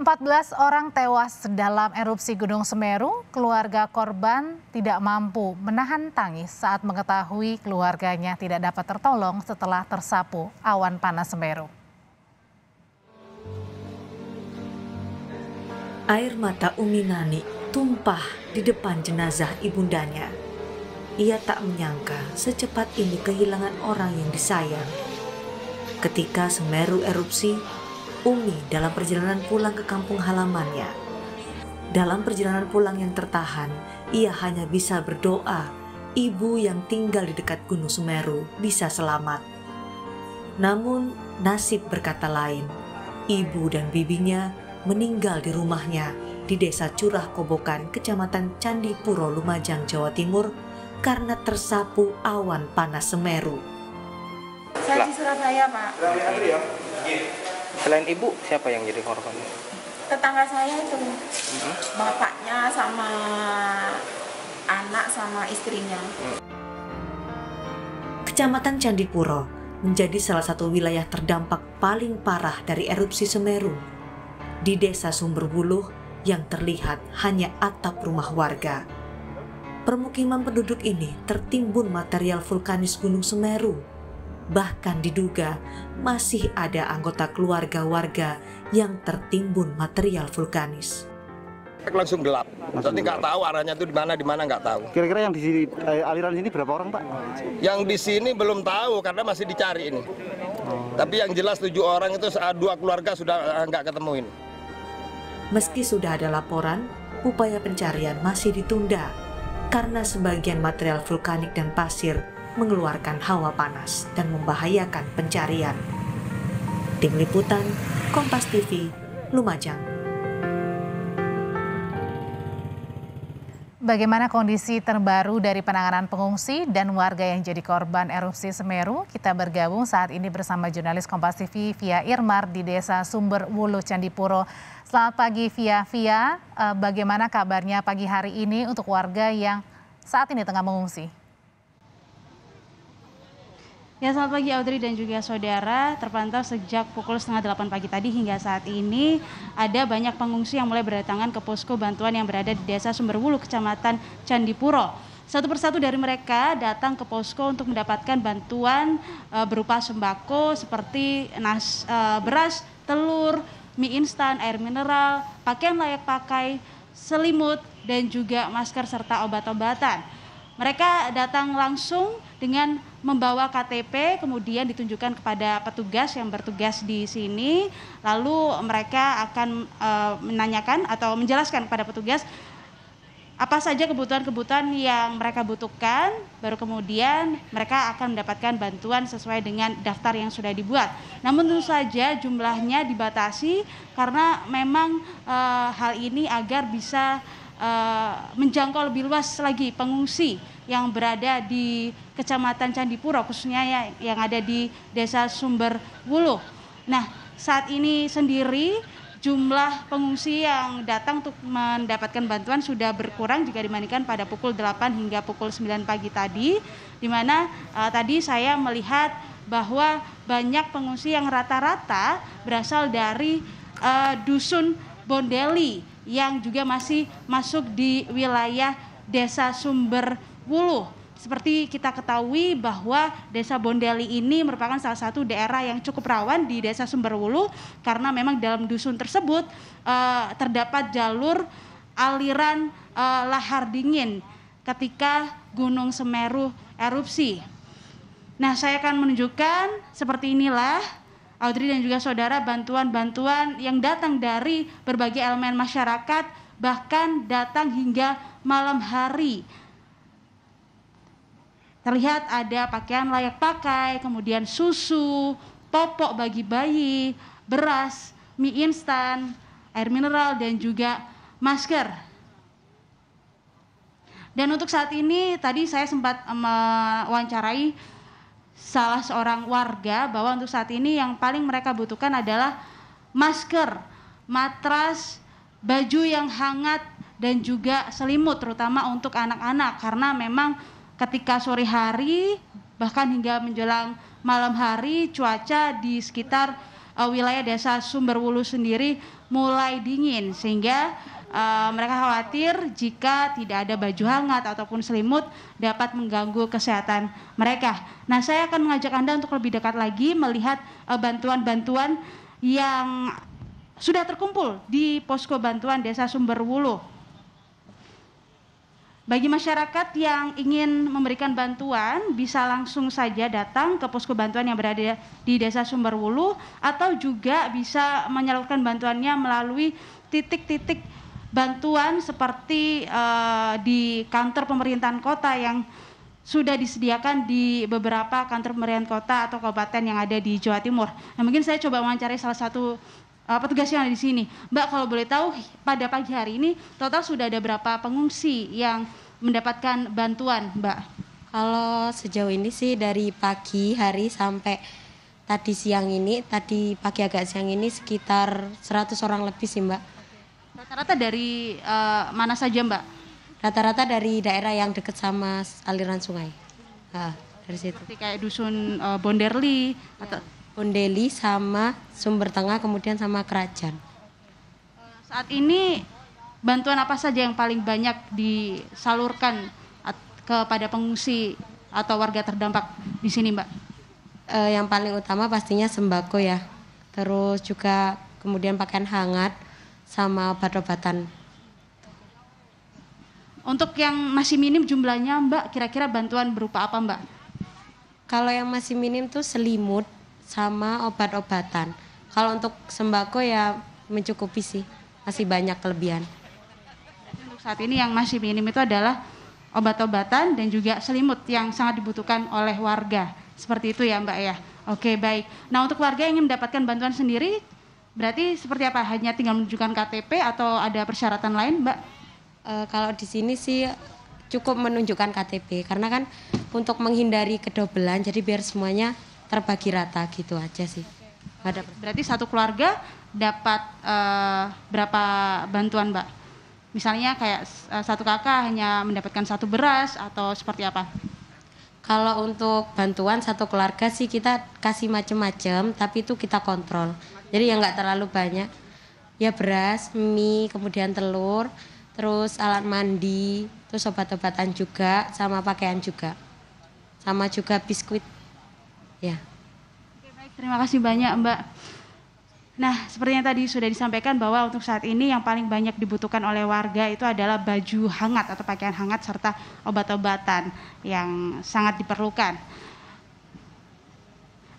14 orang tewas dalam erupsi Gunung Semeru, keluarga korban tidak mampu menahan tangis saat mengetahui keluarganya tidak dapat tertolong setelah tersapu awan panas Semeru. Air mata Umi Uminani tumpah di depan jenazah ibundanya. Ia tak menyangka secepat ini kehilangan orang yang disayang. Ketika Semeru erupsi, Umi dalam perjalanan pulang ke kampung halamannya. Dalam perjalanan pulang yang tertahan, ia hanya bisa berdoa ibu yang tinggal di dekat Gunung Semeru bisa selamat. Namun nasib berkata lain, ibu dan bibinya meninggal di rumahnya di desa Curah Kobokan, kecamatan Candipuro, Lumajang, Jawa Timur karena tersapu awan panas Semeru. Saya di Surabaya, Pak. Selain ibu, siapa yang jadi korban? Tetangga saya itu, hmm? bapaknya sama anak sama istrinya. Hmm. Kecamatan Candipuro menjadi salah satu wilayah terdampak paling parah dari erupsi Semeru. Di desa Sumberbuluh yang terlihat hanya atap rumah warga. Permukiman penduduk ini tertimbun material vulkanis Gunung Semeru bahkan diduga masih ada anggota keluarga warga yang tertimbun material vulkanis. Langsung gelap, langsung jadi nggak tahu arahnya itu di mana, di mana nggak tahu. Kira-kira yang di sini eh, aliran sini berapa orang pak? Yang di sini belum tahu karena masih dicari ini. Oh. Tapi yang jelas tujuh orang itu eh, dua keluarga sudah eh, nggak ketemuin. Meski sudah ada laporan, upaya pencarian masih ditunda karena sebagian material vulkanik dan pasir mengeluarkan hawa panas dan membahayakan pencarian. Tim Liputan, Kompas TV, Lumajang. Bagaimana kondisi terbaru dari penanganan pengungsi dan warga yang jadi korban erupsi Semeru? Kita bergabung saat ini bersama jurnalis Kompas TV Via Irmar di Desa Sumber Wulu Candipuro. Selamat pagi Via. Via, eh, bagaimana kabarnya pagi hari ini untuk warga yang saat ini tengah mengungsi? Ya selamat pagi Audrey dan juga saudara. Terpantau sejak pukul setengah delapan pagi tadi hingga saat ini ada banyak pengungsi yang mulai berdatangan ke posko bantuan yang berada di desa Sumberwulu, kecamatan Candipuro. Satu persatu dari mereka datang ke posko untuk mendapatkan bantuan e, berupa sembako seperti nas, e, beras, telur, mie instan, air mineral, pakaian layak pakai, selimut, dan juga masker serta obat-obatan. Mereka datang langsung dengan membawa KTP kemudian ditunjukkan kepada petugas yang bertugas di sini lalu mereka akan e, menanyakan atau menjelaskan kepada petugas apa saja kebutuhan-kebutuhan yang mereka butuhkan baru kemudian mereka akan mendapatkan bantuan sesuai dengan daftar yang sudah dibuat. Namun tentu saja jumlahnya dibatasi karena memang e, hal ini agar bisa eh, menjangkau lebih luas lagi pengungsi yang berada di Kecamatan Candipuro khususnya yang, yang ada di Desa Sumber Wulu. Nah, saat ini sendiri jumlah pengungsi yang datang untuk mendapatkan bantuan sudah berkurang jika dibandingkan pada pukul 8 hingga pukul 9 pagi tadi di mana uh, tadi saya melihat bahwa banyak pengungsi yang rata-rata berasal dari uh, dusun Bondeli yang juga masih masuk di wilayah Desa Sumber Wulu. Seperti kita ketahui bahwa Desa Bondeli ini merupakan salah satu daerah yang cukup rawan di Desa Sumberwulu karena memang dalam dusun tersebut eh, terdapat jalur aliran eh, lahar dingin ketika Gunung Semeru erupsi. Nah, saya akan menunjukkan seperti inilah Audrey dan juga saudara bantuan-bantuan yang datang dari berbagai elemen masyarakat bahkan datang hingga malam hari terlihat ada pakaian layak pakai, kemudian susu, popok bagi bayi, beras, mie instan, air mineral, dan juga masker. Dan untuk saat ini tadi saya sempat eh, mewawancarai salah seorang warga bahwa untuk saat ini yang paling mereka butuhkan adalah masker, matras, baju yang hangat dan juga selimut terutama untuk anak-anak karena memang ketika sore hari bahkan hingga menjelang malam hari cuaca di sekitar uh, wilayah desa Sumberwulu sendiri mulai dingin sehingga uh, mereka khawatir jika tidak ada baju hangat ataupun selimut dapat mengganggu kesehatan mereka. Nah, saya akan mengajak Anda untuk lebih dekat lagi melihat eh, bantuan-bantuan uh, yang sudah terkumpul di posko bantuan desa Sumberwulu. Bagi masyarakat yang ingin memberikan bantuan bisa langsung saja datang ke posko bantuan yang berada di Desa Sumberwulu atau juga bisa menyalurkan bantuannya melalui titik-titik bantuan seperti uh, di kantor pemerintahan kota yang sudah disediakan di beberapa kantor pemerintahan kota atau kabupaten yang ada di Jawa Timur. Nah, mungkin saya coba mencari salah satu uh, petugas yang ada di sini. Mbak kalau boleh tahu pada pagi hari ini total sudah ada berapa pengungsi yang mendapatkan bantuan, Mbak? Kalau sejauh ini sih dari pagi hari sampai tadi siang ini, tadi pagi agak siang ini sekitar 100 orang lebih sih, Mbak. Rata-rata dari uh, mana saja, Mbak? Rata-rata dari daerah yang dekat sama aliran sungai. Nah, dari situ. Seperti kayak dusun uh, Bonderli ya. atau Bondeli sama Sumber Tengah kemudian sama Kerajaan. Eh, saat ini bantuan apa saja yang paling banyak disalurkan kepada pengungsi atau warga terdampak di sini, Mbak? Eh, yang paling utama pastinya sembako ya. Terus juga kemudian pakaian hangat sama obat-obatan. Untuk yang masih minim jumlahnya, Mbak, kira-kira bantuan berupa apa, Mbak? Kalau yang masih minim tuh selimut, sama obat-obatan. Kalau untuk sembako ya mencukupi sih, masih banyak kelebihan. Untuk saat ini yang masih minim itu adalah obat-obatan dan juga selimut yang sangat dibutuhkan oleh warga. Seperti itu ya Mbak ya. Oke baik. Nah untuk warga yang ingin mendapatkan bantuan sendiri, berarti seperti apa? Hanya tinggal menunjukkan KTP atau ada persyaratan lain Mbak? E, kalau di sini sih cukup menunjukkan KTP karena kan untuk menghindari kedobelan jadi biar semuanya terbagi rata gitu aja sih. Ada berarti satu keluarga dapat uh, berapa bantuan, Mbak? Misalnya kayak uh, satu kakak hanya mendapatkan satu beras atau seperti apa? Kalau untuk bantuan satu keluarga sih kita kasih macam-macam, tapi itu kita kontrol. Jadi ya nggak terlalu banyak. Ya beras, mie, kemudian telur, terus alat mandi, terus obat-obatan juga, sama pakaian juga. Sama juga biskuit Ya. Oke, baik, terima kasih banyak Mbak. Nah, seperti yang tadi sudah disampaikan bahwa untuk saat ini yang paling banyak dibutuhkan oleh warga itu adalah baju hangat atau pakaian hangat serta obat-obatan yang sangat diperlukan.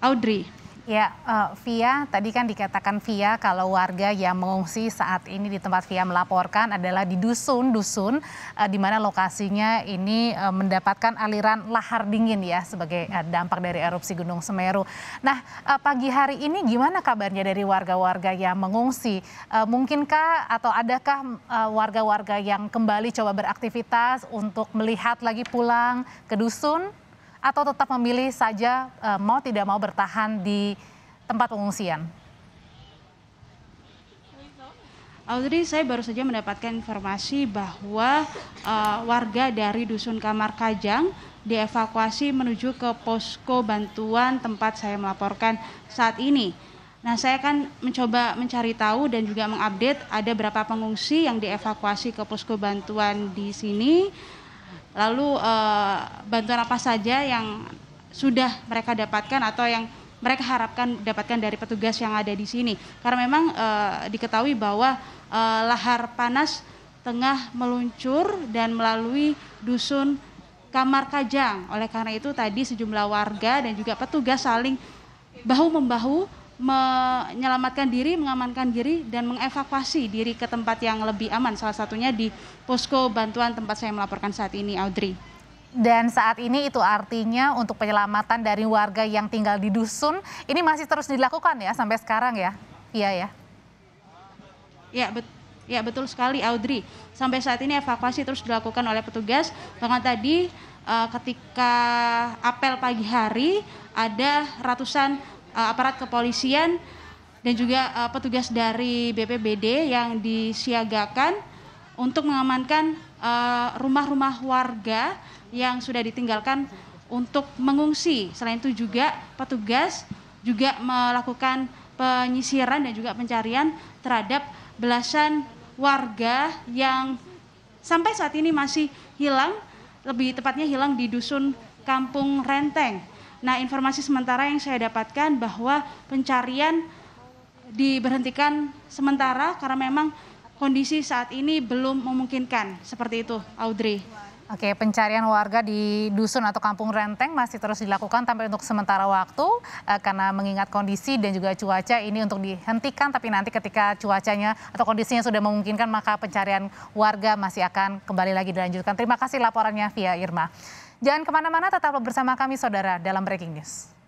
Audrey. Ya, uh, Via, tadi kan dikatakan Via kalau warga yang mengungsi saat ini di tempat Via melaporkan adalah di dusun-dusun uh, di mana lokasinya ini uh, mendapatkan aliran lahar dingin ya sebagai uh, dampak dari erupsi Gunung Semeru. Nah, uh, pagi hari ini gimana kabarnya dari warga-warga yang mengungsi? Uh, mungkinkah atau adakah warga-warga uh, yang kembali coba beraktivitas untuk melihat lagi pulang ke dusun? atau tetap memilih saja e, mau tidak mau bertahan di tempat pengungsian? Audrey, saya baru saja mendapatkan informasi bahwa uh, warga dari Dusun Kamar Kajang dievakuasi menuju ke posko bantuan tempat saya melaporkan saat ini. Nah, saya akan mencoba mencari tahu dan juga mengupdate ada berapa pengungsi yang dievakuasi ke posko bantuan di sini. Lalu uh, bantuan apa saja yang sudah mereka dapatkan atau yang mereka harapkan dapatkan dari petugas yang ada di sini. Karena memang e, diketahui bahwa e, lahar panas tengah meluncur dan melalui dusun Kamar Kajang. Oleh karena itu tadi sejumlah warga dan juga petugas saling bahu membahu menyelamatkan diri, mengamankan diri, dan mengevakuasi diri ke tempat yang lebih aman. Salah satunya di posko bantuan tempat saya melaporkan saat ini, Audrey. Dan saat ini itu artinya untuk penyelamatan dari warga yang tinggal di dusun, ini masih terus dilakukan ya sampai sekarang ya? Iya ya? Ya, betul. Ya betul sekali Audrey. Sampai saat ini evakuasi terus dilakukan oleh petugas. Bahkan tadi eh, ketika apel pagi hari ada ratusan uh, aparat kepolisian dan juga uh, petugas dari BPBD yang disiagakan untuk mengamankan eh, rumah-rumah warga yang sudah ditinggalkan untuk mengungsi. Selain itu juga petugas juga melakukan penyisiran dan juga pencarian terhadap belasan warga yang sampai saat ini masih hilang, lebih tepatnya hilang di dusun Kampung Renteng. Nah, informasi sementara yang saya dapatkan bahwa pencarian diberhentikan sementara karena memang kondisi saat ini belum memungkinkan. Seperti itu, Audrey. Oke, pencarian warga di dusun atau kampung Renteng masih terus dilakukan sampai untuk sementara waktu eh, karena mengingat kondisi dan juga cuaca ini untuk dihentikan tapi nanti ketika cuacanya atau kondisinya sudah memungkinkan maka pencarian warga masih akan kembali lagi dilanjutkan. Terima kasih laporannya via Irma. Jangan kemana-mana, tetap bersama kami saudara dalam Breaking News.